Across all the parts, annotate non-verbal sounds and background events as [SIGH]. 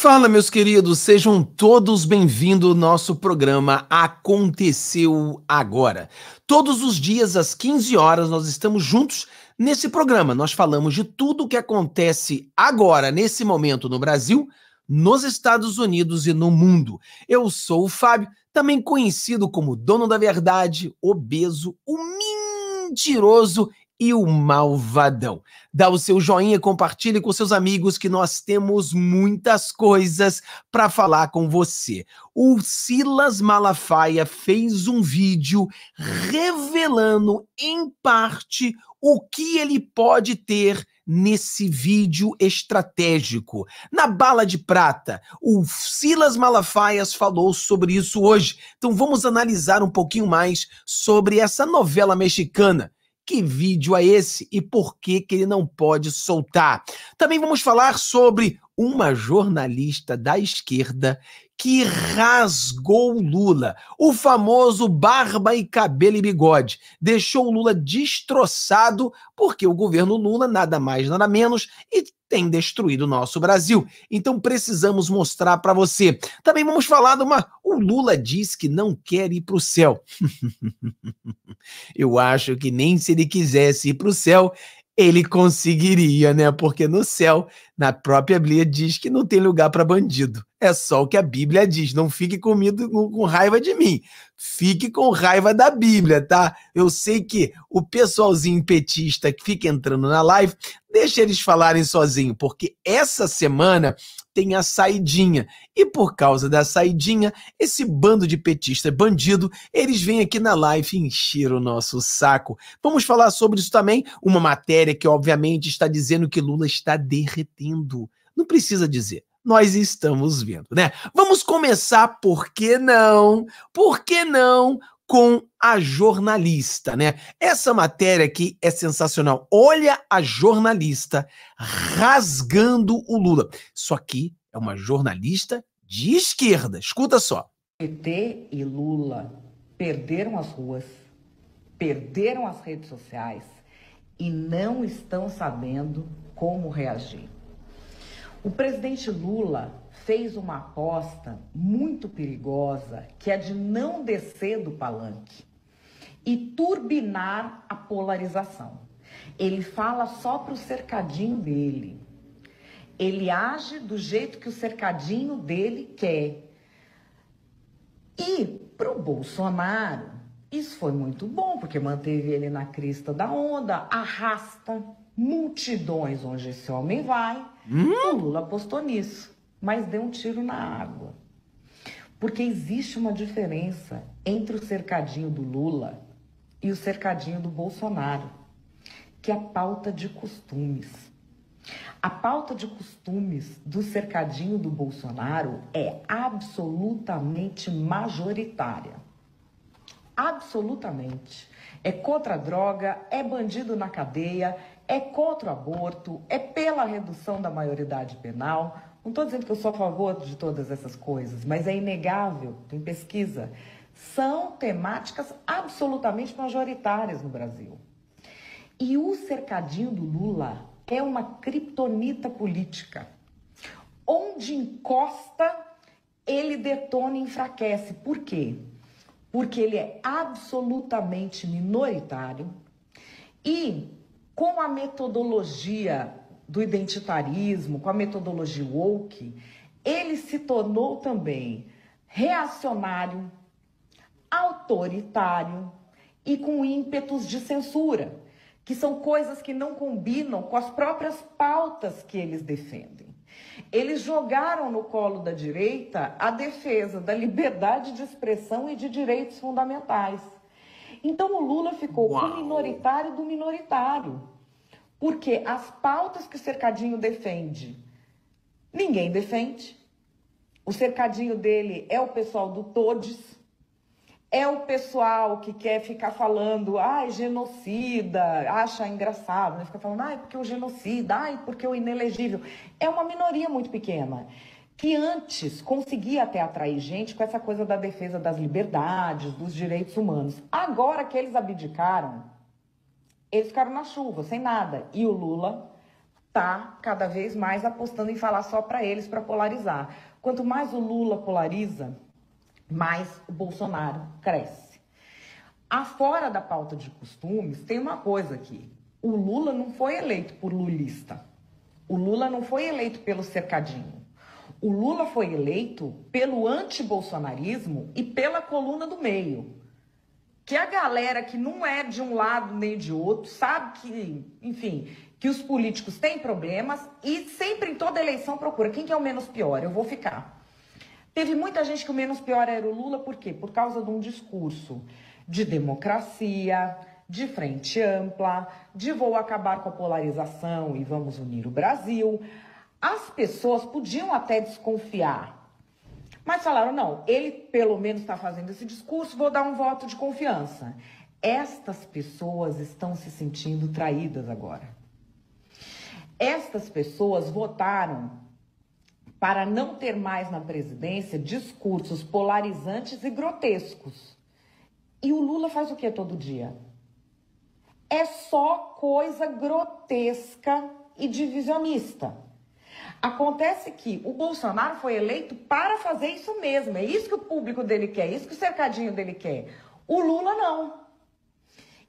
Fala, meus queridos, sejam todos bem-vindos ao nosso programa Aconteceu Agora. Todos os dias, às 15 horas, nós estamos juntos nesse programa. Nós falamos de tudo o que acontece agora, nesse momento, no Brasil, nos Estados Unidos e no mundo. Eu sou o Fábio, também conhecido como dono da verdade, obeso, O mentiroso e o Malvadão. Dá o seu joinha, compartilhe com seus amigos que nós temos muitas coisas para falar com você. O Silas Malafaia fez um vídeo revelando em parte o que ele pode ter nesse vídeo estratégico. Na bala de prata, o Silas Malafaias falou sobre isso hoje. Então vamos analisar um pouquinho mais sobre essa novela mexicana que vídeo é esse e por que, que ele não pode soltar? Também vamos falar sobre uma jornalista da esquerda que rasgou Lula, o famoso barba e cabelo e bigode, deixou Lula destroçado porque o governo Lula nada mais nada menos e tem destruído o nosso Brasil. Então precisamos mostrar para você. Também vamos falar de uma o Lula diz que não quer ir para o céu. [LAUGHS] Eu acho que nem se ele quisesse ir para o céu, ele conseguiria, né? Porque no céu na própria Bíblia diz que não tem lugar para bandido. É só o que a Bíblia diz. Não fique com medo, com raiva de mim. Fique com raiva da Bíblia, tá? Eu sei que o pessoalzinho petista que fica entrando na live, deixa eles falarem sozinho, porque essa semana tem a saidinha. E por causa da saidinha, esse bando de petista bandido, eles vêm aqui na live encher o nosso saco. Vamos falar sobre isso também, uma matéria que obviamente está dizendo que Lula está derretendo ouvindo. Não precisa dizer, nós estamos vendo, né? Vamos começar, por que não? Por que não com a jornalista, né? Essa matéria aqui é sensacional. Olha a jornalista rasgando o Lula. Isso aqui é uma jornalista de esquerda. Escuta só. PT e Lula perderam as ruas, perderam as redes sociais e não estão sabendo como reagir. O presidente Lula fez uma aposta muito perigosa, que é de não descer do palanque e turbinar a polarização. Ele fala só para o cercadinho dele. Ele age do jeito que o cercadinho dele quer. E para o Bolsonaro, isso foi muito bom, porque manteve ele na crista da onda, arrasta multidões onde esse homem vai Hum? O Lula apostou nisso, mas deu um tiro na água. Porque existe uma diferença entre o cercadinho do Lula e o cercadinho do Bolsonaro, que é a pauta de costumes. A pauta de costumes do cercadinho do Bolsonaro é absolutamente majoritária. Absolutamente. É contra a droga, é bandido na cadeia, é contra o aborto, é pela redução da maioridade penal. Não estou dizendo que eu sou a favor de todas essas coisas, mas é inegável, tem pesquisa. São temáticas absolutamente majoritárias no Brasil. E o cercadinho do Lula é uma criptonita política. Onde encosta, ele detona e enfraquece. Por quê? Porque ele é absolutamente minoritário e com a metodologia do identitarismo, com a metodologia woke, ele se tornou também reacionário, autoritário e com ímpetos de censura, que são coisas que não combinam com as próprias pautas que eles defendem. Eles jogaram no colo da direita a defesa da liberdade de expressão e de direitos fundamentais. Então o Lula ficou Uau. o minoritário do minoritário. Porque as pautas que o cercadinho defende, ninguém defende. O cercadinho dele é o pessoal do Todes, é o pessoal que quer ficar falando, ai, genocida, acha engraçado, né? Fica falando, ai, porque o genocida, ai, porque o inelegível. É uma minoria muito pequena que antes conseguia até atrair gente com essa coisa da defesa das liberdades, dos direitos humanos. Agora que eles abdicaram, eles ficaram na chuva, sem nada. E o Lula tá cada vez mais apostando em falar só para eles para polarizar. Quanto mais o Lula polariza, mais o Bolsonaro cresce. Afora da pauta de costumes, tem uma coisa aqui. O Lula não foi eleito por lulista. O Lula não foi eleito pelo cercadinho. O Lula foi eleito pelo antibolsonarismo e pela coluna do meio. Que a galera que não é de um lado nem de outro sabe que, enfim, que os políticos têm problemas e sempre em toda eleição procura quem que é o menos pior, eu vou ficar. Teve muita gente que o menos pior era o Lula, por quê? Por causa de um discurso de democracia, de frente ampla, de vou acabar com a polarização e vamos unir o Brasil. As pessoas podiam até desconfiar, mas falaram: não, ele pelo menos está fazendo esse discurso, vou dar um voto de confiança. Estas pessoas estão se sentindo traídas agora. Estas pessoas votaram para não ter mais na presidência discursos polarizantes e grotescos. E o Lula faz o que todo dia? É só coisa grotesca e divisionista. Acontece que o Bolsonaro foi eleito para fazer isso mesmo. É isso que o público dele quer, é isso que o cercadinho dele quer. O Lula não.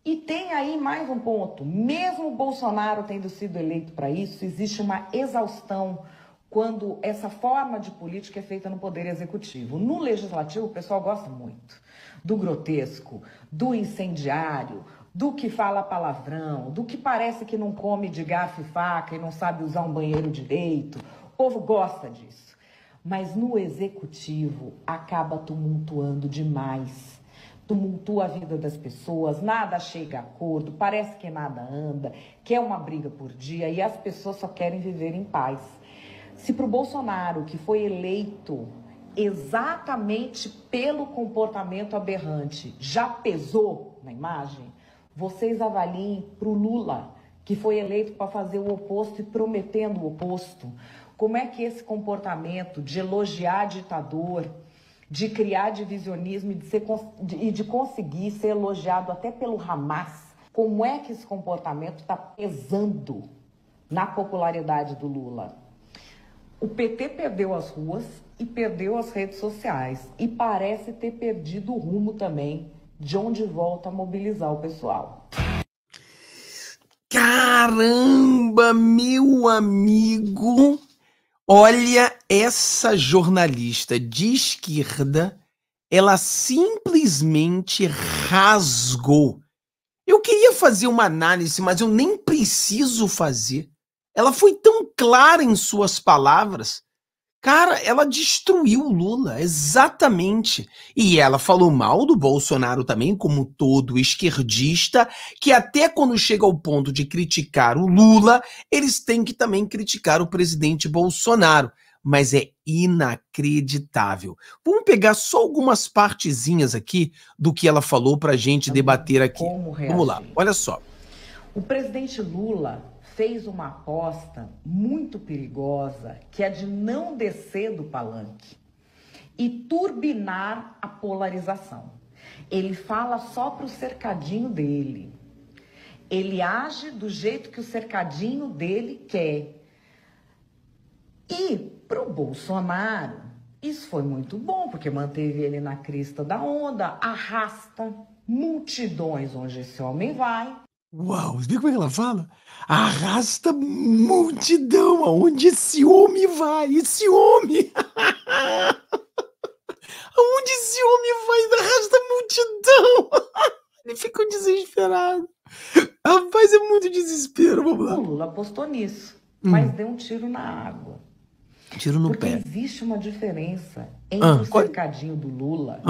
E tem aí mais um ponto. Mesmo o Bolsonaro tendo sido eleito para isso, existe uma exaustão quando essa forma de política é feita no Poder Executivo. No Legislativo, o pessoal gosta muito do grotesco, do incendiário, do que fala palavrão, do que parece que não come de garfo e faca e não sabe usar um banheiro direito. O povo gosta disso. Mas no executivo acaba tumultuando demais. Tumultua a vida das pessoas, nada chega a acordo, parece que nada anda, quer é uma briga por dia e as pessoas só querem viver em paz. Se pro Bolsonaro, que foi eleito exatamente pelo comportamento aberrante, já pesou na imagem, vocês avaliem para o Lula, que foi eleito para fazer o oposto e prometendo o oposto. Como é que esse comportamento de elogiar ditador, de criar divisionismo e de, ser, de, de conseguir ser elogiado até pelo Hamas, como é que esse comportamento está pesando na popularidade do Lula? O PT perdeu as ruas e perdeu as redes sociais e parece ter perdido o rumo também de onde volta a mobilizar o pessoal. Caramba, meu amigo! Olha essa jornalista de esquerda, ela simplesmente rasgou. Eu queria fazer uma análise, mas eu nem preciso fazer. Ela foi tão clara em suas palavras. Cara, ela destruiu o Lula, exatamente. E ela falou mal do Bolsonaro também, como todo esquerdista, que até quando chega ao ponto de criticar o Lula, eles têm que também criticar o presidente Bolsonaro. Mas é inacreditável. Vamos pegar só algumas partezinhas aqui do que ela falou para a gente debater aqui. Vamos lá, olha só. O presidente Lula fez uma aposta muito perigosa, que é de não descer do palanque e turbinar a polarização. Ele fala só para o cercadinho dele. Ele age do jeito que o cercadinho dele quer. E para o Bolsonaro, isso foi muito bom, porque manteve ele na crista da onda, arrasta multidões onde esse homem vai. Uau, você viu como é que ela fala? Arrasta multidão aonde esse homem vai, esse homem! [LAUGHS] aonde esse homem vai, arrasta multidão! [LAUGHS] Ele ficou desesperado. Rapaz, é muito desespero, vamos lá. O Lula apostou nisso, hum. mas deu um tiro na água. Tiro no Porque pé. existe uma diferença entre ah, o cercadinho qual... do Lula ah, e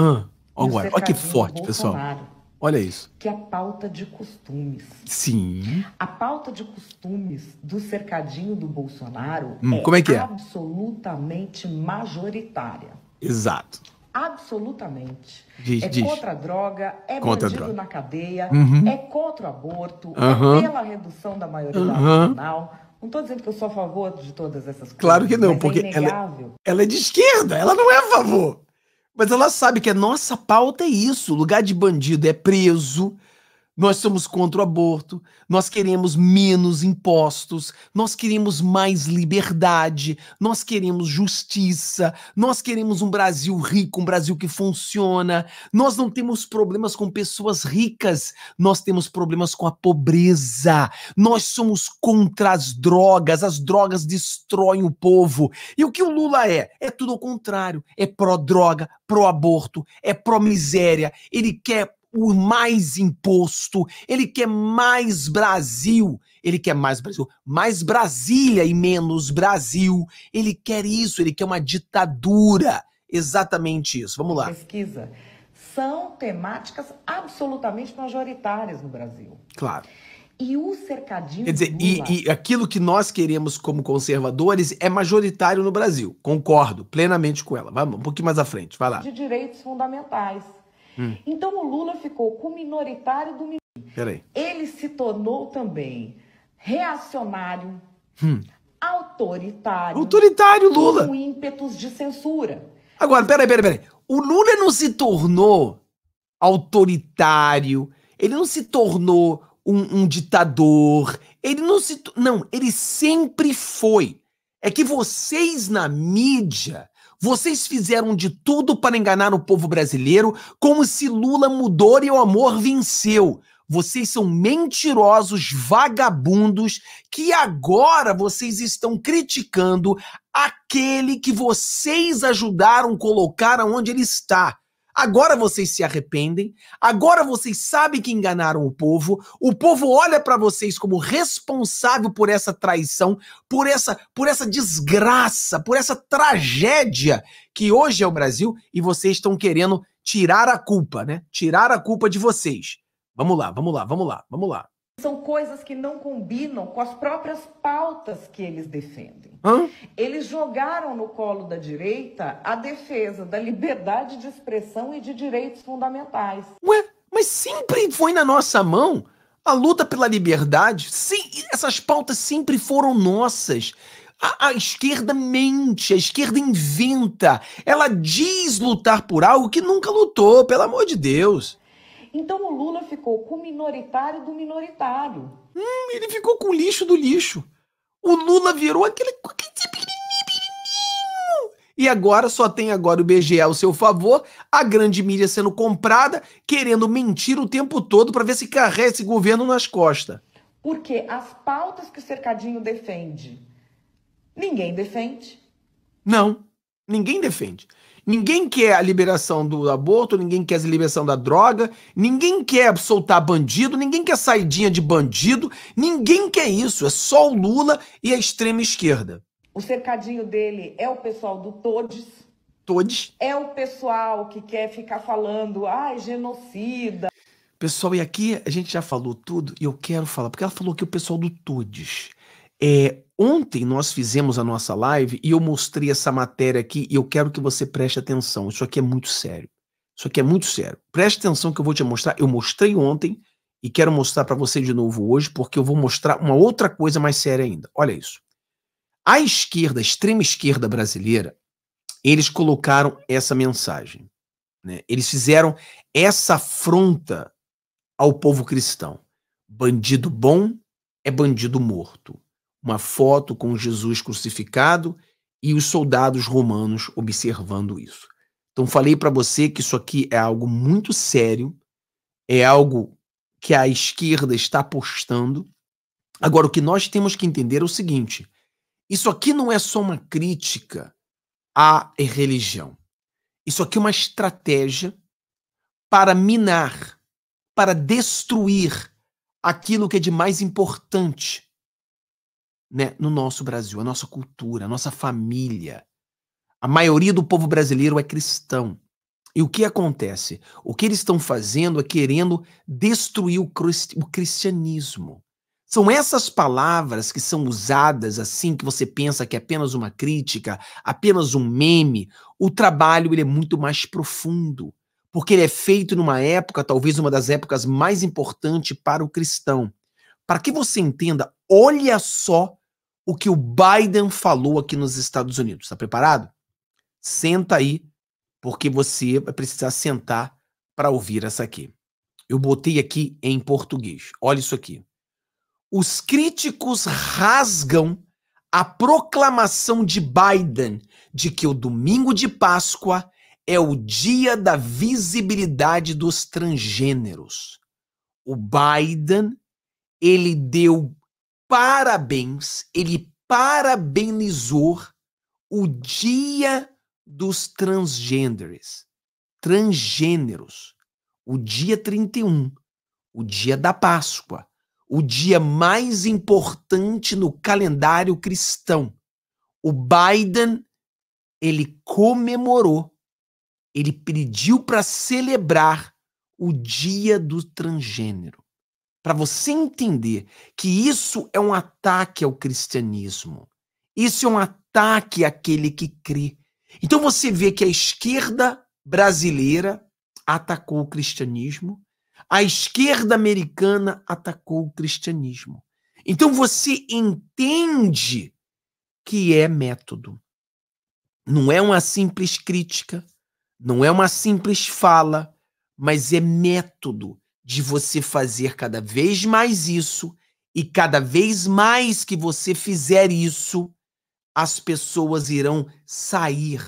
o cercadinho Olha que forte, do Bolsonaro. pessoal. Olha isso. Que é a pauta de costumes. Sim. A pauta de costumes do cercadinho do Bolsonaro hum, é, como é, que é absolutamente majoritária. Exato. Absolutamente. Diz, é diz. contra a droga, é contra bandido droga. na cadeia, uhum. é contra o aborto, uhum. é pela redução da maioridade uhum. nacional. Não estou dizendo que eu sou a favor de todas essas coisas. Claro que não, é porque é ela, ela é de esquerda, ela não é a favor. Mas ela sabe que a nossa pauta é isso: lugar de bandido é preso, nós somos contra o aborto, nós queremos menos impostos, nós queremos mais liberdade, nós queremos justiça, nós queremos um Brasil rico, um Brasil que funciona. Nós não temos problemas com pessoas ricas, nós temos problemas com a pobreza. Nós somos contra as drogas, as drogas destroem o povo. E o que o Lula é? É tudo ao contrário: é pró-droga, pró-aborto, é pró-miséria. Ele quer o mais imposto, ele quer mais Brasil, ele quer mais Brasil, mais Brasília e menos Brasil. Ele quer isso, ele quer uma ditadura. Exatamente isso. Vamos lá. Pesquisa. São temáticas absolutamente majoritárias no Brasil. Claro. E o cercadinho. Quer dizer, e, e, aquilo que nós queremos como conservadores é majoritário no Brasil. Concordo plenamente com ela. Vamos um pouquinho mais à frente, vai lá. De direitos fundamentais Hum. Então o Lula ficou com o minoritário do Peraí. Ele se tornou também reacionário, hum. autoritário. Autoritário, Lula! Com ímpetos de censura. Agora, peraí, peraí, peraí. O Lula não se tornou autoritário, ele não se tornou um, um ditador, ele não se. Não, ele sempre foi. É que vocês na mídia vocês fizeram de tudo para enganar o povo brasileiro, como se Lula mudou e o amor venceu. Vocês são mentirosos, vagabundos, que agora vocês estão criticando aquele que vocês ajudaram colocar aonde ele está. Agora vocês se arrependem, agora vocês sabem que enganaram o povo, o povo olha para vocês como responsável por essa traição, por essa, por essa desgraça, por essa tragédia que hoje é o Brasil e vocês estão querendo tirar a culpa, né? Tirar a culpa de vocês. Vamos lá, vamos lá, vamos lá, vamos lá são coisas que não combinam com as próprias pautas que eles defendem. Hã? Eles jogaram no colo da direita a defesa da liberdade de expressão e de direitos fundamentais. Ué, mas sempre foi na nossa mão a luta pela liberdade. Sim, essas pautas sempre foram nossas. A, a, esquerda mente, a esquerda inventa. Ela diz lutar por algo que nunca lutou, pelo amor de Deus. Então o Lula ficou com o minoritário do minoritário. Hum, ele ficou com o lixo do lixo. O Lula virou aquele. E agora só tem agora o BGE ao seu favor, a grande mídia sendo comprada, querendo mentir o tempo todo para ver se carrega esse governo nas costas. Porque as pautas que o cercadinho defende, ninguém defende. Não, ninguém defende. Ninguém quer a liberação do aborto, ninguém quer a liberação da droga, ninguém quer soltar bandido, ninguém quer saidinha de bandido, ninguém quer isso. É só o Lula e a extrema esquerda. O cercadinho dele é o pessoal do Todes. Todes. É o pessoal que quer ficar falando, ai, ah, genocida. Pessoal, e aqui a gente já falou tudo e eu quero falar, porque ela falou que o pessoal do Todes. É, ontem nós fizemos a nossa live e eu mostrei essa matéria aqui e eu quero que você preste atenção. Isso aqui é muito sério. Isso aqui é muito sério. Preste atenção que eu vou te mostrar. Eu mostrei ontem e quero mostrar para você de novo hoje, porque eu vou mostrar uma outra coisa mais séria ainda. Olha isso. A esquerda, a extrema esquerda brasileira, eles colocaram essa mensagem. Né? Eles fizeram essa afronta ao povo cristão. Bandido bom é bandido morto uma foto com Jesus crucificado e os soldados romanos observando isso. Então, falei para você que isso aqui é algo muito sério, é algo que a esquerda está apostando. Agora, o que nós temos que entender é o seguinte: isso aqui não é só uma crítica à religião. Isso aqui é uma estratégia para minar, para destruir aquilo que é de mais importante né, no nosso Brasil, a nossa cultura, a nossa família. A maioria do povo brasileiro é cristão. E o que acontece? O que eles estão fazendo é querendo destruir o, o cristianismo. São essas palavras que são usadas assim, que você pensa que é apenas uma crítica, apenas um meme. O trabalho ele é muito mais profundo, porque ele é feito numa época, talvez uma das épocas mais importantes para o cristão. Para que você entenda, olha só o que o Biden falou aqui nos Estados Unidos. Está preparado? Senta aí, porque você vai precisar sentar para ouvir essa aqui. Eu botei aqui em português. Olha isso aqui. Os críticos rasgam a proclamação de Biden de que o domingo de Páscoa é o dia da visibilidade dos transgêneros. O Biden, ele deu parabéns, ele parabenizou o dia dos transgêneros, transgêneros, o dia 31, o dia da Páscoa, o dia mais importante no calendário cristão. O Biden ele comemorou, ele pediu para celebrar o dia do transgênero para você entender que isso é um ataque ao cristianismo. Isso é um ataque àquele que crê. Então você vê que a esquerda brasileira atacou o cristianismo, a esquerda americana atacou o cristianismo. Então você entende que é método. Não é uma simples crítica, não é uma simples fala, mas é método de você fazer cada vez mais isso e cada vez mais que você fizer isso, as pessoas irão sair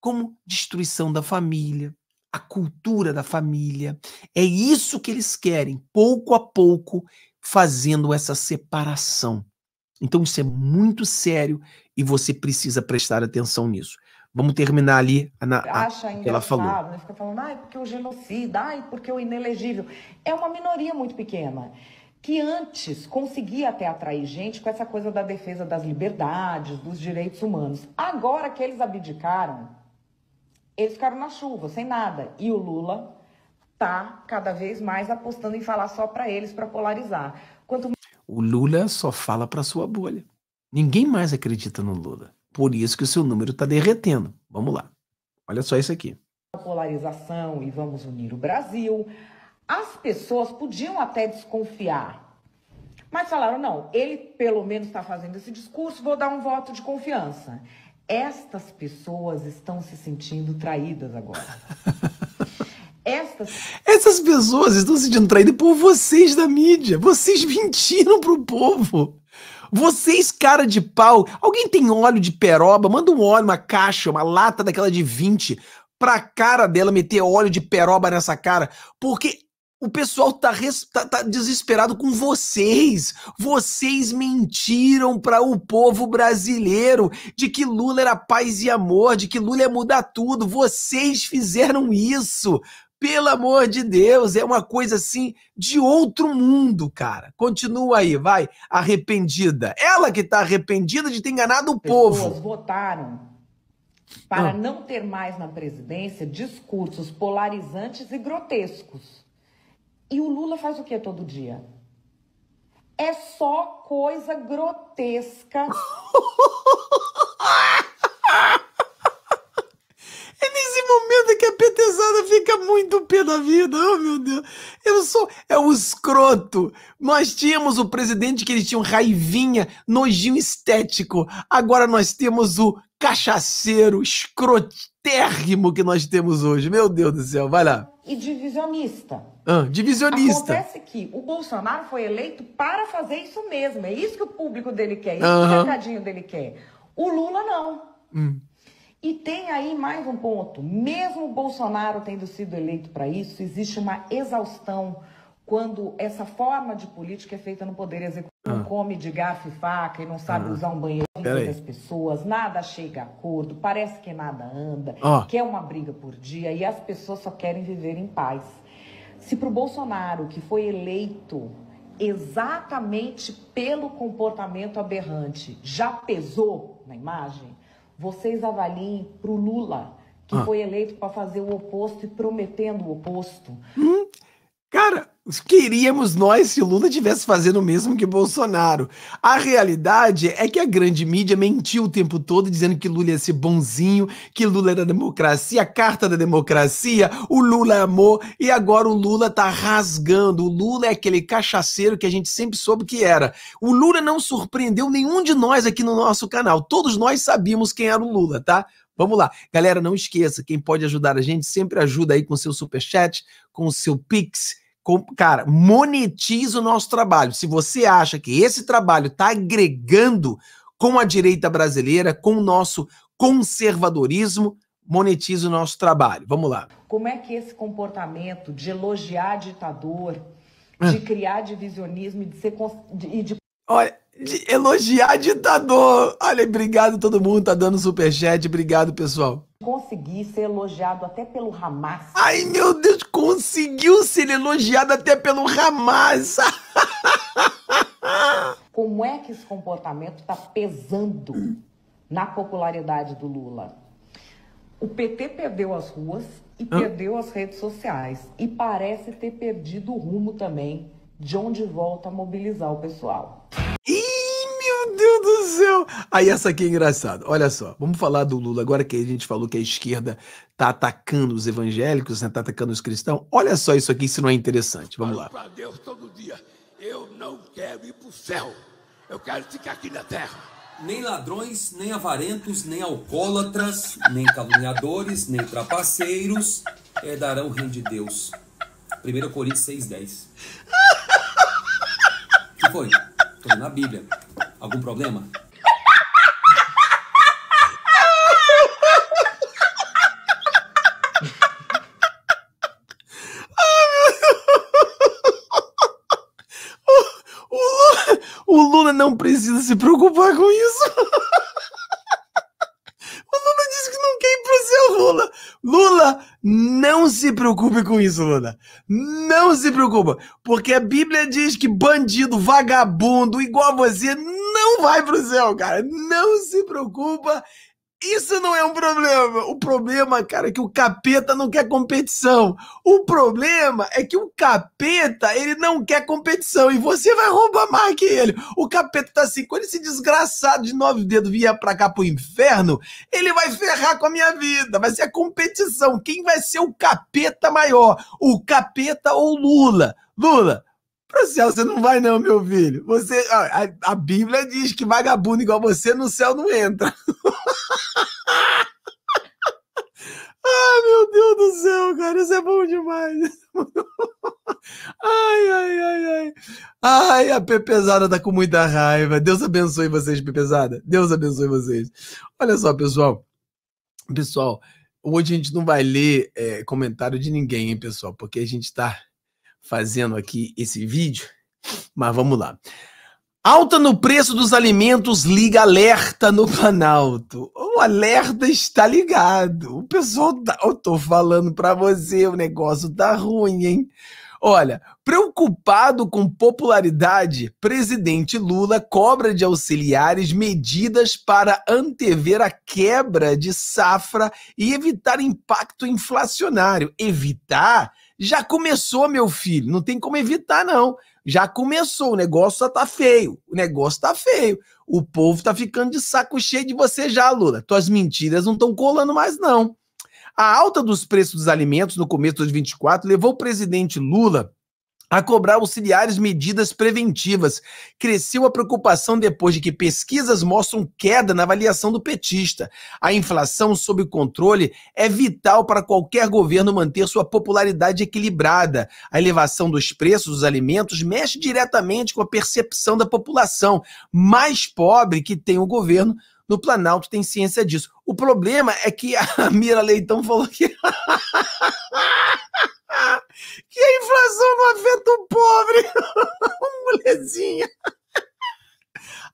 como destruição da família, a cultura da família. É isso que eles querem, pouco a pouco fazendo essa separação. Então isso é muito sério e você precisa prestar atenção nisso vamos terminar ali na, a, acha que ela falou. Né? Fica falando, ai, porque o genocida, ai, porque o inelegível. É uma minoria muito pequena que antes conseguia até atrair gente com essa coisa da defesa das liberdades, dos direitos humanos. Agora que eles abdicaram, eles ficaram na chuva, sem nada. E o Lula tá cada vez mais apostando em falar só para eles para polarizar. Quanto o Lula só fala para sua bolha. Ninguém mais acredita no Lula. Por isso que o seu número está derretendo. Vamos lá. Olha só isso aqui. Polarização e vamos unir o Brasil. As pessoas podiam até desconfiar, mas falaram: não, ele pelo menos está fazendo esse discurso, vou dar um voto de confiança. Estas pessoas estão se sentindo traídas agora. [LAUGHS] Estas... Essas pessoas estão se sentindo traídas por vocês da mídia. Vocês mentiram para o povo. Vocês, cara de pau, alguém tem óleo de peroba? Manda um óleo, uma caixa, uma lata daquela de 20 pra cara dela meter óleo de peroba nessa cara, porque o pessoal tá, res, tá, tá, desesperado com vocês. Vocês mentiram para o povo brasileiro de que Lula era paz e amor, de que Lula ia mudar tudo. Vocês fizeram isso. Pelo amor de Deus, é uma coisa assim de outro mundo, cara. Continua aí, vai, arrependida. Ela que está arrependida de ter enganado o povo. Pessoas votaram para ah. não ter mais na presidência discursos polarizantes e grotescos. E o Lula faz o que todo dia? É só coisa grotesca. [LAUGHS] momento é que a petezada fica muito pé da vida. Oh, meu Deus. Eu sou. É o escroto. Nós tínhamos o presidente que eles tinham raivinha, nojinho estético. Agora nós temos o cachaceiro, escrotérrimo que nós temos hoje. Meu Deus do céu, vai lá. E divisionista. Ah, divisionista. Acontece que o Bolsonaro foi eleito para fazer isso mesmo. É isso que o público dele quer, é isso uhum. que o mercadinho dele quer. O Lula não. Hum. E tem aí mais um ponto: mesmo Bolsonaro tendo sido eleito para isso, existe uma exaustão quando essa forma de política é feita no Poder Executivo. Ah. come de garfo e faca e não sabe ah. usar um banheiro das pessoas, nada chega a acordo, parece que nada anda, oh. uma briga por dia e as pessoas só querem viver em paz. Se para o Bolsonaro, que foi eleito exatamente pelo comportamento aberrante, já pesou na imagem, vocês avaliem para o Lula, que ah. foi eleito para fazer o oposto e prometendo o oposto. Hum? Queríamos nós se Lula tivesse fazendo o mesmo que Bolsonaro. A realidade é que a grande mídia mentiu o tempo todo dizendo que Lula ia ser bonzinho, que Lula era é democracia, a carta da democracia, o Lula amou e agora o Lula tá rasgando. O Lula é aquele cachaceiro que a gente sempre soube que era. O Lula não surpreendeu nenhum de nós aqui no nosso canal. Todos nós sabíamos quem era o Lula, tá? Vamos lá. Galera, não esqueça, quem pode ajudar a gente sempre ajuda aí com seu super chat, com o seu pix Cara, monetiza o nosso trabalho. Se você acha que esse trabalho está agregando com a direita brasileira, com o nosso conservadorismo, monetiza o nosso trabalho. Vamos lá. Como é que esse comportamento de elogiar ditador, hum. de criar divisionismo e de ser. De, de... Olha, de elogiar ditador. Olha, obrigado todo mundo, tá dando superchat. Obrigado, pessoal. Consegui ser elogiado até pelo Hamas. Ai, meu Deus, conseguiu ser elogiado até pelo Hamas. [LAUGHS] Como é que esse comportamento está pesando na popularidade do Lula? O PT perdeu as ruas e perdeu as redes sociais. E parece ter perdido o rumo também de onde volta a mobilizar o pessoal. Aí essa aqui é engraçada. Olha só, vamos falar do Lula agora que a gente falou que a esquerda tá atacando os evangélicos, né, tá atacando os cristãos. Olha só isso aqui, se não é interessante. Vamos lá. Para Deus todo dia, eu não quero ir pro céu. Eu quero ficar aqui na terra. Nem ladrões, nem avarentos, nem alcoólatras, nem caluniadores, nem trapaceiros herdarão eh, o reino de Deus. 1 Coríntios 6,10. O que foi? Tô na Bíblia. Algum problema? não precisa se preocupar com isso. [LAUGHS] o Lula disse que não quer ir pro céu, Lula. Lula, não se preocupe com isso, Lula. Não se preocupa, porque a Bíblia diz que bandido, vagabundo, igual a você, não vai pro céu, cara. Não se preocupa isso não é um problema. O problema, cara, é que o capeta não quer competição. O problema é que o capeta, ele não quer competição. E você vai roubar mais que ele. O capeta tá assim, quando esse desgraçado de nove dedos vier pra cá pro inferno, ele vai ferrar com a minha vida. Vai ser a competição. Quem vai ser o capeta maior? O capeta ou Lula? Lula, o céu você não vai, não, meu filho. Você, a, a Bíblia diz que vagabundo igual você no céu não entra. Ah, [LAUGHS] meu Deus do céu, cara, isso é bom demais. [LAUGHS] Ai, ai, ai, ai. Ai, a Pepezada tá com muita raiva. Deus abençoe vocês, Pepezada. Deus abençoe vocês. Olha só, pessoal. Pessoal, hoje a gente não vai ler é, comentário de ninguém, hein, pessoal, porque a gente tá fazendo aqui esse vídeo, mas vamos lá. Alta no preço dos alimentos liga alerta no Planalto. O alerta está ligado. O pessoal tá, eu tô falando para você, o negócio tá ruim, hein? Olha, preocupado com popularidade, presidente Lula cobra de auxiliares medidas para antever a quebra de safra e evitar impacto inflacionário. Evitar já começou, meu filho. Não tem como evitar, não. Já começou. O negócio tá feio. O negócio tá feio. O povo tá ficando de saco cheio de você já, Lula. Tuas mentiras não estão colando mais, não. A alta dos preços dos alimentos no começo de 2024 levou o presidente Lula a cobrar auxiliares medidas preventivas. Cresceu a preocupação depois de que pesquisas mostram queda na avaliação do petista. A inflação sob controle é vital para qualquer governo manter sua popularidade equilibrada. A elevação dos preços dos alimentos mexe diretamente com a percepção da população mais pobre que tem o governo. No Planalto tem ciência disso. O problema é que a [LAUGHS] Mira Leitão falou que. [LAUGHS] que a inflação não afeta o pobre. [LAUGHS] Mulherzinha.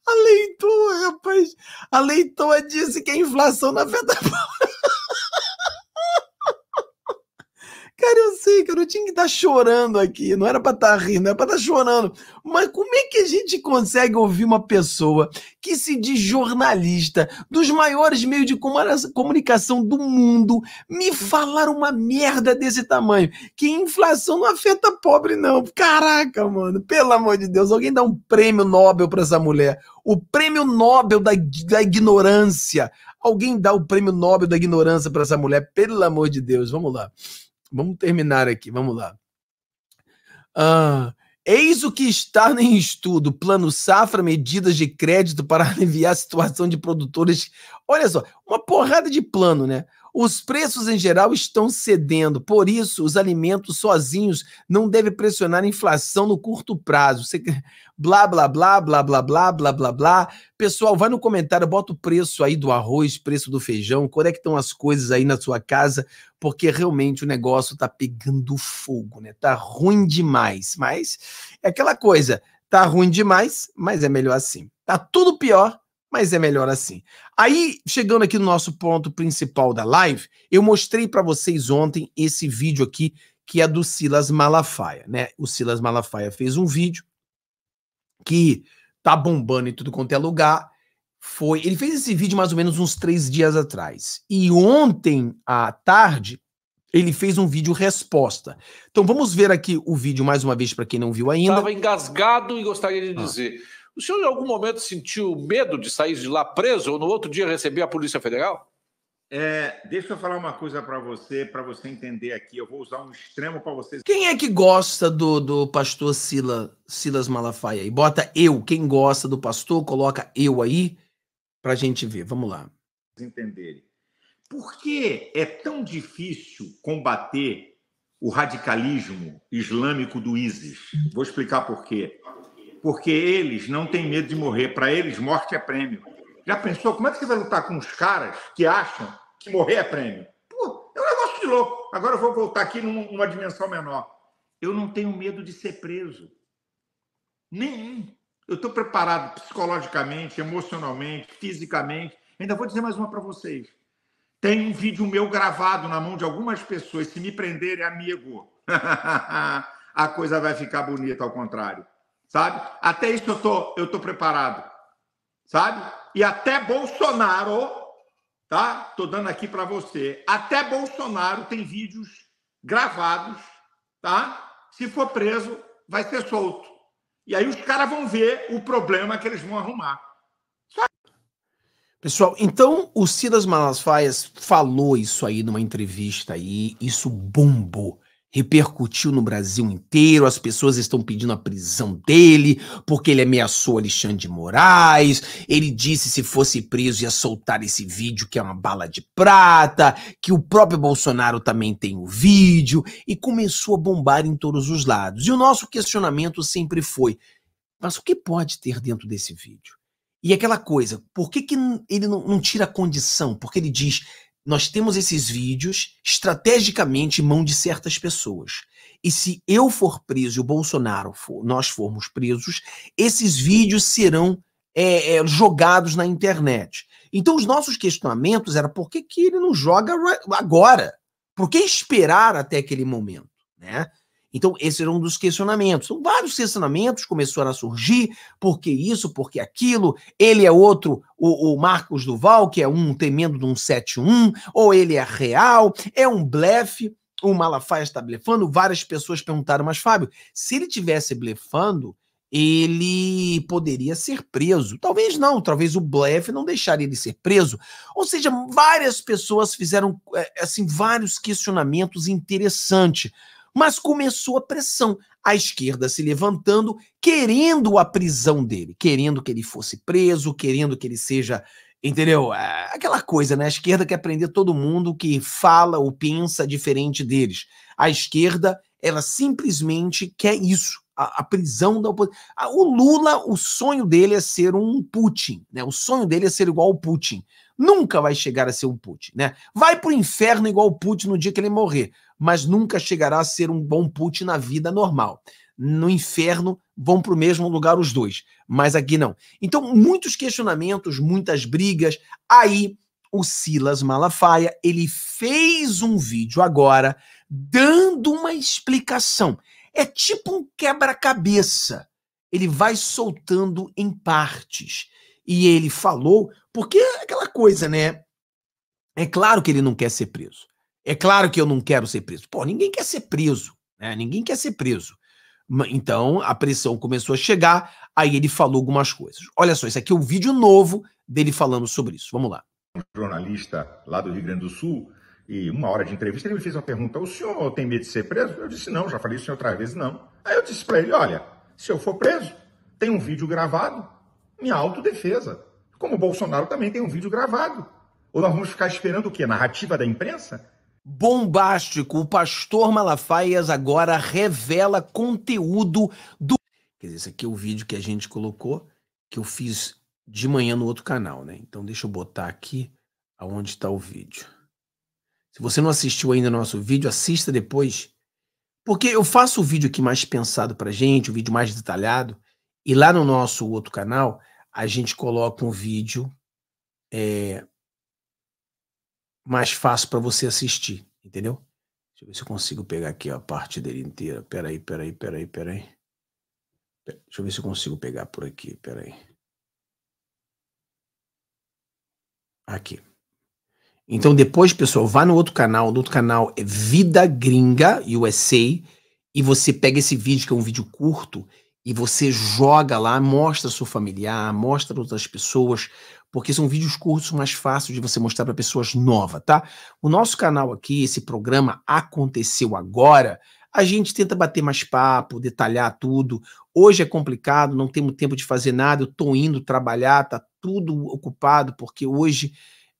A leitora, rapaz. A leitora disse que a inflação não afeta o pobre. [LAUGHS] Cara, eu sei, que eu tinha que estar tá chorando aqui. Não era para estar tá rindo, era para estar tá chorando. Mas como é que a gente consegue ouvir uma pessoa que se diz jornalista dos maiores meios de comunicação do mundo me falar uma merda desse tamanho? Que inflação não afeta pobre, não. Caraca, mano, pelo amor de Deus, alguém dá um prêmio Nobel para essa mulher. O prêmio Nobel da, da ignorância. Alguém dá o prêmio Nobel da ignorância para essa mulher, pelo amor de Deus. Vamos lá. Vamos terminar aqui, vamos lá. eis o que está [LAUGHS] em estudo: plano safra, medidas de crédito para [LAUGHS] aliviar a situação de produtores. Olha só, uma porrada de plano, né? Os preços em geral estão cedendo, por isso os alimentos sozinhos não devem pressionar a inflação no curto prazo. Você... [LAUGHS] Blá, blá, blá, blá, blá, blá, blá, blá, blá. Pessoal, vai no comentário, bota o preço aí do arroz, preço do feijão, como é que estão as coisas aí na sua casa, porque realmente o negócio tá pegando fogo, né? Tá ruim demais, mas é aquela coisa, tá ruim demais, mas é melhor assim. Tá tudo pior, mas é melhor assim. Aí, chegando aqui no nosso ponto principal da live, eu mostrei para vocês ontem esse vídeo aqui, que é do Silas Malafaia, né? O Silas Malafaia fez um vídeo que tá bombando em tudo quanto é lugar. Foi, ele fez esse vídeo mais ou menos uns três dias atrás. E ontem à tarde ele fez um vídeo resposta. Então vamos ver aqui o vídeo mais uma vez para quem não viu ainda. Estava engasgado e gostaria de ah. dizer. Ah o senhor em algum momento sentiu medo de sair de lá preso ou no outro dia receber a Polícia Federal? É, deixa eu falar uma coisa para você, para você entender aqui. Eu vou usar um extremo para vocês. Quem é que gosta do, do pastor Sila, Silas Malafaia? E bota eu. Quem gosta do pastor, coloca eu aí para a gente ver. Vamos lá. Entenderem. Por que é tão difícil combater o radicalismo islâmico do ISIS? Vou explicar por quê porque eles não têm medo de morrer. Para eles, morte é prêmio. Já pensou como é que você vai lutar com os caras que acham que morrer é prêmio? Pô, é um negócio de louco. Agora eu vou voltar aqui numa dimensão menor. Eu não tenho medo de ser preso. Nenhum. Eu estou preparado psicologicamente, emocionalmente, fisicamente. Ainda vou dizer mais uma para vocês. Tem um vídeo meu gravado na mão de algumas pessoas. Se me prenderem, amigo, [LAUGHS] a coisa vai ficar bonita, ao contrário sabe? Até isso eu tô, eu tô preparado, sabe? E até Bolsonaro, tá? Tô dando aqui para você. Até Bolsonaro tem vídeos gravados, tá? Se for preso, vai ser solto. E aí os caras vão ver o problema que eles vão arrumar. Pessoal, então o Silas Malasfaias falou isso aí numa entrevista aí, isso bombou repercutiu no Brasil inteiro, as pessoas estão pedindo a prisão dele, porque ele ameaçou Alexandre de Moraes, ele disse se fosse preso ia soltar esse vídeo que é uma bala de prata, que o próprio Bolsonaro também tem o vídeo, e começou a bombar em todos os lados. E o nosso questionamento sempre foi, mas o que pode ter dentro desse vídeo? E aquela coisa, por que, que ele não, não tira a condição? Porque ele diz nós temos esses vídeos estrategicamente em mão de certas pessoas. E se eu for preso e o Bolsonaro for, nós formos presos, esses vídeos serão é, é, jogados na internet. Então, os nossos questionamentos era por que, que ele não joga agora? Por que esperar até aquele momento? Né? Então, esse era um dos questionamentos. Então, vários questionamentos começaram a surgir, por que isso, por que aquilo, ele é outro, o, o Marcos Duval, que é um temendo de um 7 ou ele é real, é um blefe, o Malafaia está blefando, várias pessoas perguntaram, mas Fábio, se ele tivesse blefando, ele poderia ser preso. Talvez não, talvez o blefe não deixaria ele ser preso. Ou seja, várias pessoas fizeram é, assim vários questionamentos interessantes. Mas começou a pressão, a esquerda se levantando, querendo a prisão dele, querendo que ele fosse preso, querendo que ele seja, entendeu? É, aquela coisa, né? A esquerda quer prender todo mundo que fala ou pensa diferente deles. A esquerda, ela simplesmente quer isso. A, a, prisão da oposição. O Lula, o sonho dele é ser um Putin, né? O sonho dele é ser igual ao Putin. Nunca vai chegar a ser um Putin, né? Vai o inferno igual o Putin no dia que ele morrer, mas nunca chegará a ser um bom Putin na vida normal. No inferno vão para o mesmo lugar os dois, mas aqui não. Então, muitos questionamentos, muitas brigas. Aí o Silas Malafaia, ele fez um vídeo agora dando uma explicação. É tipo um quebra-cabeça. Ele vai soltando em partes e ele falou, porque é aquela coisa, né? É claro que ele não quer ser preso. É claro que eu não quero ser preso. Pô, ninguém quer ser preso, né? Ninguém quer ser preso. Então a pressão começou a chegar, aí ele falou algumas coisas. Olha só, esse aqui é o um vídeo novo dele falando sobre isso. Vamos lá. Um jornalista lá do Rio Grande do Sul, e uma hora de entrevista, ele me fez uma pergunta: o senhor tem medo de ser preso? Eu disse: não, já falei isso outra vez, não. Aí eu disse para ele: olha, se eu for preso, tem um vídeo gravado minha autodefesa. Como o Bolsonaro também tem um vídeo gravado. Ou nós vamos ficar esperando o quê? Narrativa da imprensa? Bombástico, o pastor Malafaias agora revela conteúdo do. Quer dizer, esse aqui é o vídeo que a gente colocou, que eu fiz de manhã no outro canal, né? Então deixa eu botar aqui aonde está o vídeo. Se você não assistiu ainda o nosso vídeo, assista depois. Porque eu faço o vídeo aqui mais pensado para gente, o vídeo mais detalhado, e lá no nosso outro canal a gente coloca um vídeo é, mais fácil para você assistir, entendeu? Deixa eu ver se eu consigo pegar aqui a parte dele inteira. Peraí, peraí, peraí, peraí. Deixa eu ver se eu consigo pegar por aqui, peraí. Aqui. Então depois, pessoal, vá no outro canal. No outro canal é Vida Gringa USA. E você pega esse vídeo, que é um vídeo curto, e você joga lá, mostra seu familiar, mostra outras pessoas, porque são vídeos curtos mais fáceis de você mostrar para pessoas novas, tá? O nosso canal aqui, esse programa Aconteceu Agora, a gente tenta bater mais papo, detalhar tudo. Hoje é complicado, não temos tempo de fazer nada, eu tô indo trabalhar, tá tudo ocupado, porque hoje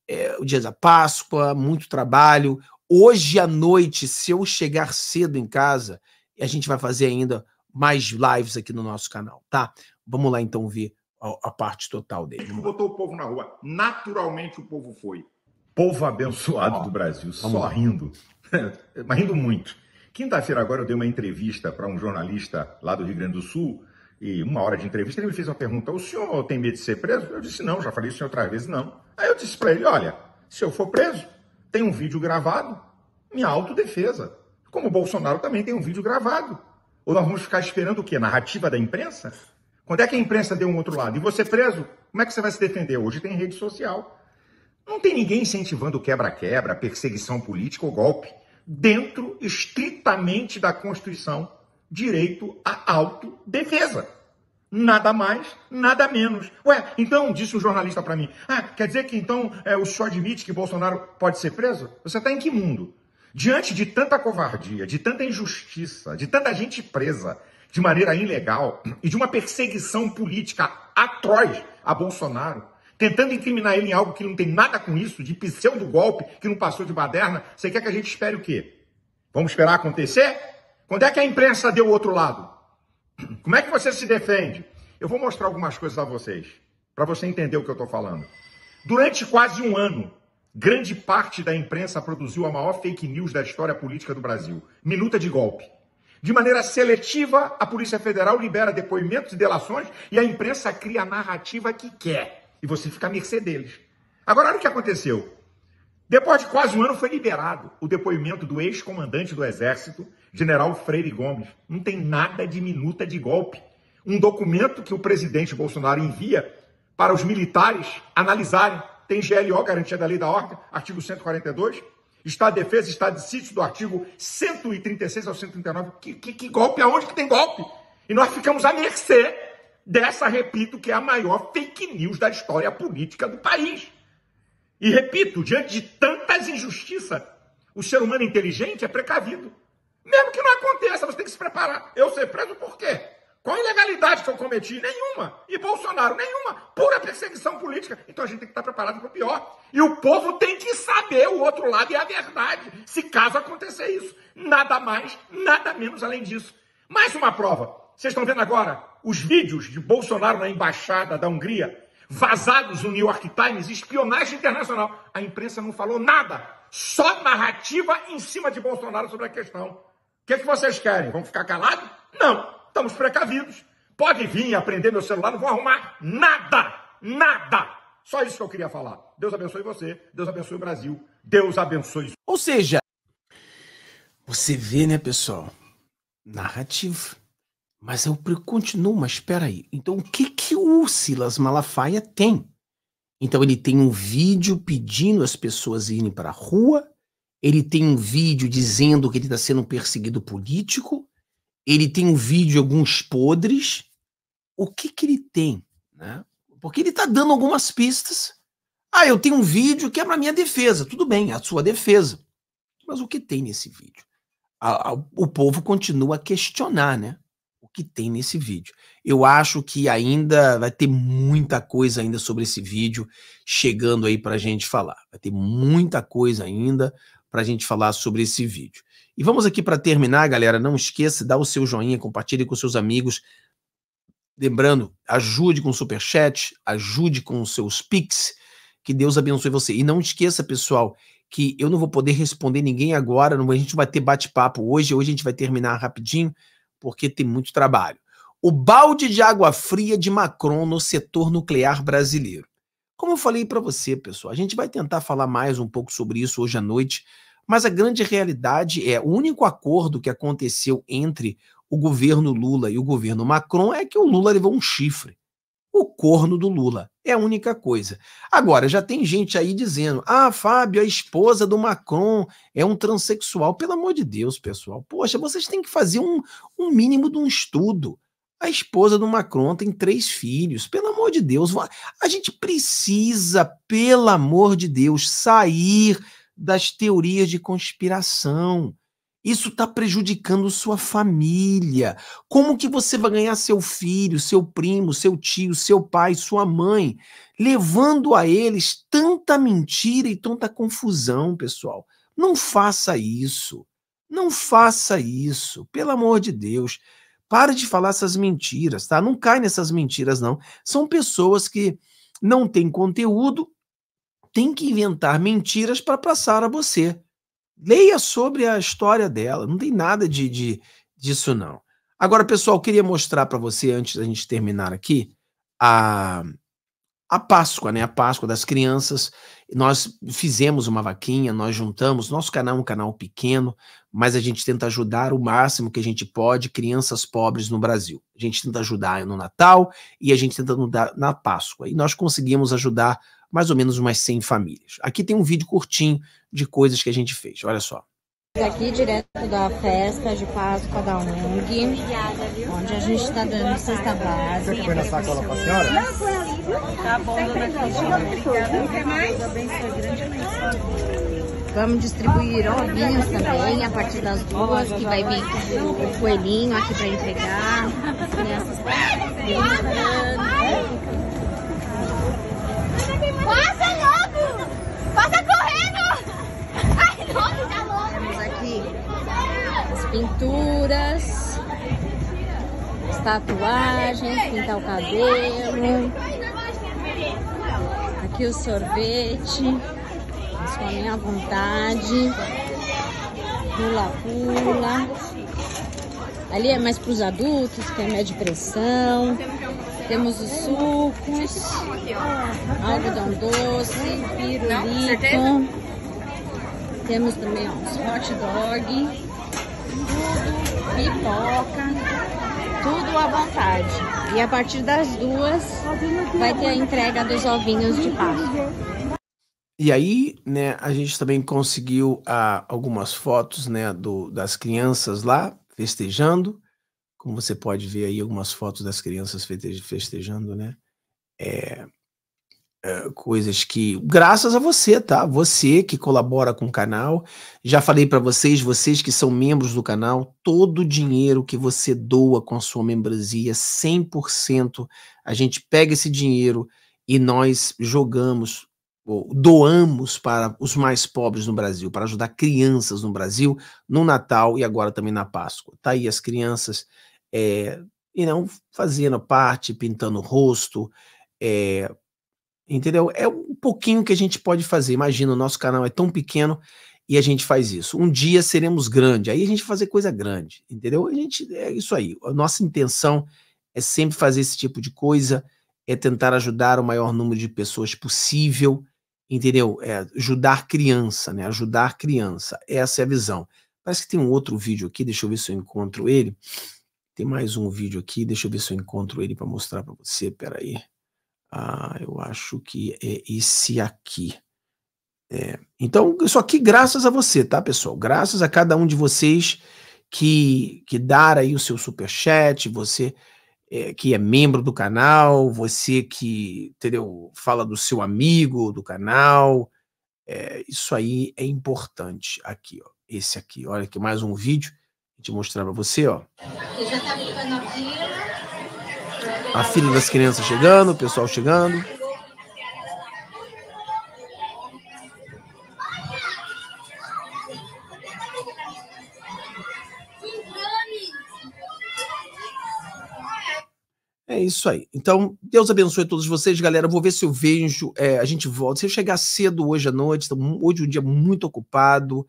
é o dia da Páscoa, muito trabalho. Hoje à noite, se eu chegar cedo em casa, a gente vai fazer ainda mais lives aqui no nosso canal, tá? Vamos lá então ver a, a parte total dele. Botou o povo na rua. Naturalmente o povo foi. Povo abençoado do Brasil, só rindo. [LAUGHS] Mas rindo muito. Quinta-feira agora eu dei uma entrevista para um jornalista lá do Rio Grande do Sul, e uma hora de entrevista ele me fez uma pergunta: "O senhor tem medo de ser preso?" Eu disse: "Não, já falei isso outras vezes, não". Aí eu disse para ele: "Olha, se eu for preso, tem um vídeo gravado, minha autodefesa. Como o Bolsonaro também tem um vídeo gravado. Ou nós vamos ficar esperando o quê? Narrativa da imprensa? Quando é que a imprensa deu um outro lado? E você preso, como é que você vai se defender? Hoje tem rede social. Não tem ninguém incentivando quebra-quebra, perseguição política ou golpe. Dentro estritamente da Constituição, direito à autodefesa. Nada mais, nada menos. Ué, então, disse um jornalista para mim, ah, quer dizer que então é, o senhor admite que Bolsonaro pode ser preso? Você está em que mundo? Diante de tanta covardia, de tanta injustiça, de tanta gente presa de maneira ilegal e de uma perseguição política atroz a Bolsonaro, tentando incriminar ele em algo que não tem nada com isso, de pseudo-golpe que não passou de baderna, você quer que a gente espere o quê? Vamos esperar acontecer? Quando é que a imprensa deu o outro lado? Como é que você se defende? Eu vou mostrar algumas coisas a vocês, para você entender o que eu estou falando. Durante quase um ano, Grande parte da imprensa produziu a maior fake news da história política do Brasil. Minuta de golpe. De maneira seletiva, a Polícia Federal libera depoimentos e delações e a imprensa cria a narrativa que quer. E você fica à mercê deles. Agora, olha o que aconteceu. Depois de quase um ano, foi liberado o depoimento do ex-comandante do Exército, general Freire Gomes. Não tem nada de minuta de golpe. Um documento que o presidente Bolsonaro envia para os militares analisarem tem GLO, garantia da lei da ordem, artigo 142. Estado de defesa, estado de sítio do artigo 136 ao 139. Que, que, que golpe? Aonde que tem golpe? E nós ficamos à mercê dessa, repito, que é a maior fake news da história política do país. E repito, diante de tantas injustiças, o ser humano inteligente é precavido. Mesmo que não aconteça, você tem que se preparar. Eu ser preso por quê? Qual ilegalidade que eu cometi? Nenhuma. E Bolsonaro, nenhuma. Pura perseguição política. Então a gente tem que estar preparado para o pior. E o povo tem que saber o outro lado e é a verdade, se caso acontecer isso. Nada mais, nada menos além disso. Mais uma prova. Vocês estão vendo agora os vídeos de Bolsonaro na embaixada da Hungria, vazados no New York Times, espionagem internacional. A imprensa não falou nada. Só narrativa em cima de Bolsonaro sobre a questão. O que, é que vocês querem? Vão ficar calados? Não estamos precavidos. pode vir aprender meu celular, não vou arrumar nada, nada. Só isso que eu queria falar. Deus abençoe você, Deus abençoe o Brasil, Deus abençoe. Ou seja, você vê, né, pessoal? Narrativa. Mas eu continuo, mas espera aí. Então, o que que o Silas Malafaia tem? Então, ele tem um vídeo pedindo as pessoas irem para a rua, ele tem um vídeo dizendo que ele está sendo um perseguido político, ele tem um vídeo, alguns podres. O que que ele tem, né? Porque ele tá dando algumas pistas. Ah, eu tenho um vídeo que é para minha defesa. Tudo bem, é a sua defesa. Mas o que tem nesse vídeo? A, a, o povo continua a questionar, né? O que tem nesse vídeo? Eu acho que ainda vai ter muita coisa ainda sobre esse vídeo chegando aí para gente falar. Vai ter muita coisa ainda para a gente falar sobre esse vídeo. E vamos aqui para terminar, galera. Não esqueça, dá o seu joinha, compartilhe com seus amigos. Lembrando, ajude com o Superchat, ajude com os seus Pix. Que Deus abençoe você. E não esqueça, pessoal, que eu não vou poder responder ninguém agora. a gente vai ter bate-papo hoje. Hoje a gente vai terminar rapidinho, porque tem muito trabalho. O balde de água fria de Macron no setor nuclear brasileiro. Como eu falei para você, pessoal, a gente vai tentar falar mais um pouco sobre isso hoje à noite. Mas a grande realidade é: o único acordo que aconteceu entre o governo Lula e o governo Macron é que o Lula levou um chifre. O corno do Lula. É a única coisa. Agora, já tem gente aí dizendo: ah, Fábio, a esposa do Macron é um transexual. Pelo amor de Deus, pessoal. Poxa, vocês têm que fazer um, um mínimo de um estudo. A esposa do Macron tem três filhos. Pelo amor de Deus, a gente precisa, pelo amor de Deus, sair das teorias de conspiração. Isso está prejudicando sua família. Como que você vai ganhar seu filho, seu primo, seu tio, seu pai, sua mãe, levando a eles tanta mentira e tanta confusão, pessoal? Não faça isso. Não faça isso, pelo amor de Deus. Pare de falar essas mentiras, tá? Não cai nessas mentiras, não. São pessoas que não têm conteúdo, tem que inventar mentiras para passar a você. Leia sobre a história dela, não tem nada de, de disso não. Agora, pessoal, queria mostrar para você antes da gente terminar aqui a a Páscoa, né? A Páscoa das crianças. Nós fizemos uma vaquinha, nós juntamos. Nosso canal é um canal pequeno, mas a gente tenta ajudar o máximo que a gente pode crianças pobres no Brasil. A gente tenta ajudar no Natal e a gente tenta ajudar na Páscoa. E nós conseguimos ajudar mais ou menos umas 100 famílias. Aqui tem um vídeo curtinho de coisas que a gente fez, olha só. Aqui direto da festa de Páscoa da ONG, onde a gente está dando cesta básica. Você foi na sacola para a senhora? Não, foi ali. Tá bom, dona Cristina. Obrigada. Não né? quer mais? Vamos distribuir ovinhos também a partir das duas, que vai vir o coelhinho aqui para entregar. Crianças. tá correndo! Ai, não, tá louco! Temos aqui as pinturas, as tatuagens, pintar o cabelo. Aqui o sorvete, eles à vontade. Pula-pula. Ali é mais para os adultos, que é média pressão. Temos os sucos, algodão doce, pirulito. Temos também os hot dog, tudo, pipoca, tudo à vontade. E a partir das duas vai ter a entrega dos ovinhos de pá. E aí, né, a gente também conseguiu ah, algumas fotos, né, do, das crianças lá festejando. Como você pode ver aí algumas fotos das crianças festejando, né? É, é, coisas que, graças a você, tá? Você que colabora com o canal, já falei para vocês, vocês que são membros do canal, todo o dinheiro que você doa com a sua membresia, 100%, a gente pega esse dinheiro e nós jogamos doamos para os mais pobres no Brasil, para ajudar crianças no Brasil, no Natal e agora também na Páscoa. Tá aí as crianças é, e não fazendo parte, pintando o rosto, é, entendeu? É um pouquinho que a gente pode fazer. Imagina, o nosso canal é tão pequeno e a gente faz isso. Um dia seremos grande, aí a gente vai fazer coisa grande, entendeu? A gente é isso aí. A nossa intenção é sempre fazer esse tipo de coisa, é tentar ajudar o maior número de pessoas possível, entendeu? É ajudar criança, né? Ajudar criança. Essa é a visão. Parece que tem um outro vídeo aqui, deixa eu ver se eu encontro ele. Tem mais um vídeo aqui, deixa eu ver se eu encontro ele para mostrar para você. Pera aí. Ah, eu acho que é esse aqui. É. Então, isso aqui graças a você, tá, pessoal? Graças a cada um de vocês que, que dar aí o seu super chat, você é, que é membro do canal, você que, entendeu, fala do seu amigo do canal, é, isso aí é importante aqui, ó, esse aqui, olha aqui mais um vídeo, mostrar para você, ó. A filha das crianças chegando, o pessoal chegando. É isso aí. Então, Deus abençoe todos vocês, galera. vou ver se eu vejo. É, a gente volta. Se eu chegar cedo hoje à noite, hoje é um dia muito ocupado.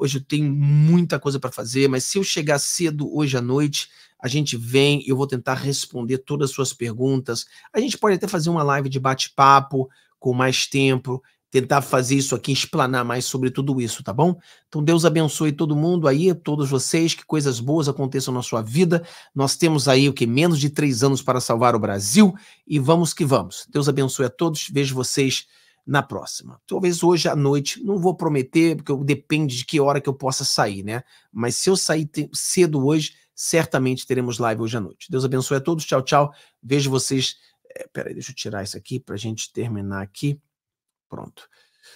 Hoje eu tenho muita coisa para fazer, mas se eu chegar cedo hoje à noite, a gente vem, eu vou tentar responder todas as suas perguntas. A gente pode até fazer uma live de bate-papo com mais tempo, tentar fazer isso aqui, explanar mais sobre tudo isso, tá bom? Então Deus abençoe todo mundo aí, todos vocês, que coisas boas aconteçam na sua vida. Nós temos aí o que menos de três anos para salvar o Brasil e vamos que vamos. Deus abençoe a todos. Vejo vocês na próxima. Talvez hoje à noite, não vou prometer, porque depende de que hora que eu possa sair, né? Mas se eu sair cedo hoje, certamente teremos live hoje à noite. Deus abençoe a todos, tchau, tchau. Vejo vocês. É, peraí, deixa eu tirar isso aqui para a gente terminar aqui. Pronto.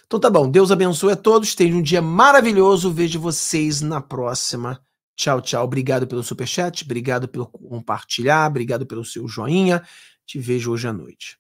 Então tá bom, Deus abençoe a todos, Tenha um dia maravilhoso, vejo vocês na próxima. Tchau, tchau. Obrigado pelo superchat, obrigado pelo compartilhar, obrigado pelo seu joinha. Te vejo hoje à noite.